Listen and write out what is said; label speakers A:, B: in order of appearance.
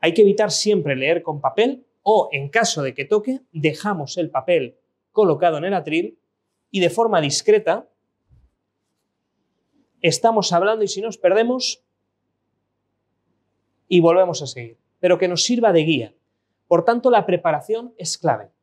A: Hay que evitar siempre leer con papel o, en caso de que toque, dejamos el papel colocado en el atril y de forma discreta estamos hablando y si nos perdemos y volvemos a seguir, pero que nos sirva de guía. Por tanto, la preparación es clave.